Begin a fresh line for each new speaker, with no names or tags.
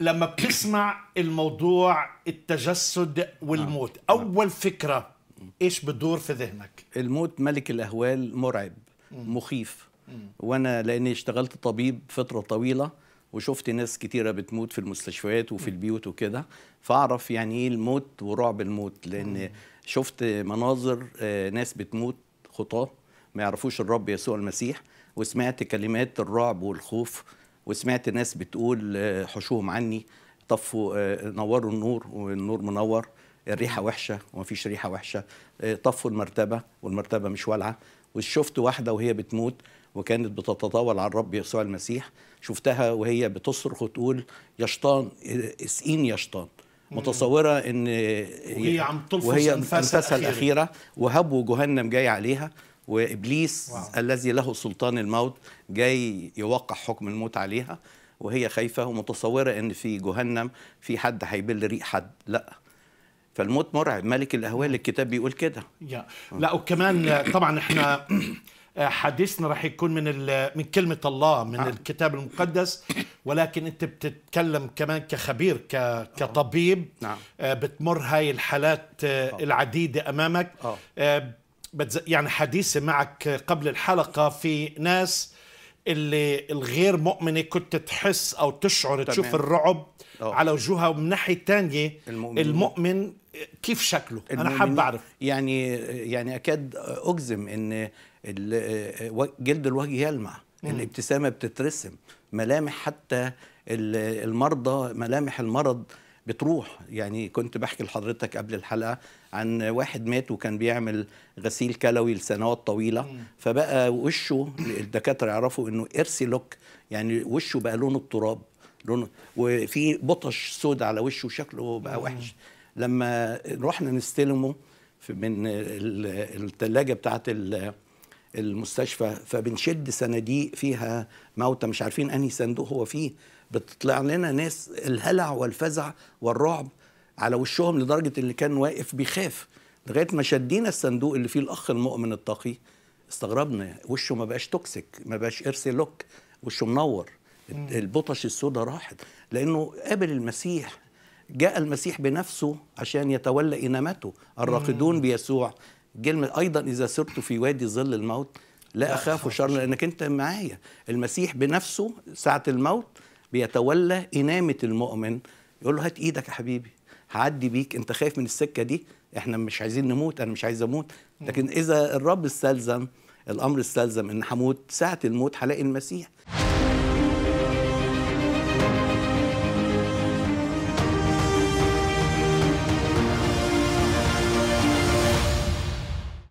لما بتسمع الموضوع التجسد والموت آه. اول
فكره ايش بدور في ذهنك الموت ملك الاهوال مرعب مخيف وانا لاني اشتغلت طبيب فتره طويله وشفت ناس كتيرة بتموت في المستشفيات وفي البيوت وكده فأعرف يعني إيه الموت ورعب الموت لأن شفت مناظر آه، ناس بتموت خطاة ما يعرفوش الرب يسوع المسيح وسمعت كلمات الرعب والخوف وسمعت ناس بتقول آه، حشوهم عني طفوا آه، نوروا النور والنور منور الريحه وحشه ومفيش ريحه وحشه آه، طفوا المرتبه والمرتبه مش والعه وشفت واحده وهي بتموت وكانت بتتطاول على الرب يسوع المسيح شفتها وهي بتصرخ وتقول يا شطان اسقيني يا شطان متصوره ان وهي عم تلفظ وهي انفاسها الاخيره وهبو جهنم جاي عليها وابليس واو. الذي له سلطان الموت جاي يوقع حكم الموت عليها وهي خايفه ومتصوره ان في جهنم في حد هيبل ريق حد لا فالموت مرعب ملك الاهوال نعم. الكتاب بيقول كده آه. لا وكمان طبعا احنا حديثنا راح
يكون من من كلمه الله من آه. الكتاب المقدس ولكن انت بتتكلم كمان كخبير كطبيب نعم. آه، بتمر هاي الحالات آه، العديده امامك آه. بتز... يعني حديثي معك قبل الحلقة في ناس اللي الغير مؤمنة كنت تحس أو تشعر تمام. تشوف الرعب أوه. على وجوهها ومن ناحية تانية المؤمن, المؤمن كيف شكله المؤمن أنا حابب أعرف
يعني يعني أكاد أجزم إن جلد الوجه يلمع مم. الابتسامة بتترسم ملامح حتى المرضى ملامح المرض بتروح يعني كنت بحكي لحضرتك قبل الحلقه عن واحد مات وكان بيعمل غسيل كلوي لسنوات طويله فبقى وشه الدكاتره يعرفوا انه ارسي لوك يعني وشه بقى لونه التراب لونه وفي بطش سود على وشه شكله بقى وحش لما رحنا نستلمه من الثلاجه بتاعت المستشفى فبنشد صناديق فيها موتى مش عارفين انهي صندوق هو فيه بتطلع لنا ناس الهلع والفزع والرعب على وشهم لدرجه اللي كان واقف بيخاف لغايه ما شدينا الصندوق اللي فيه الاخ المؤمن التقي استغربنا وشه ما بقاش توكسيك ما بقاش ارث لوك وشه منور البطش السوداء راحت لانه قابل المسيح جاء المسيح بنفسه عشان يتولى إنامته الراقدون بيسوع كلمة أيضا إذا سرت في وادي ظل الموت لا أخاف شر لأنك أنت معايا المسيح بنفسه ساعة الموت بيتولى إنامة المؤمن يقول له هات إيدك يا حبيبي هعدي بيك أنت خايف من السكة دي إحنا مش عايزين نموت أنا مش عايز أموت لكن إذا الرب استلزم الأمر استلزم إن هموت ساعة الموت هلاقي المسيح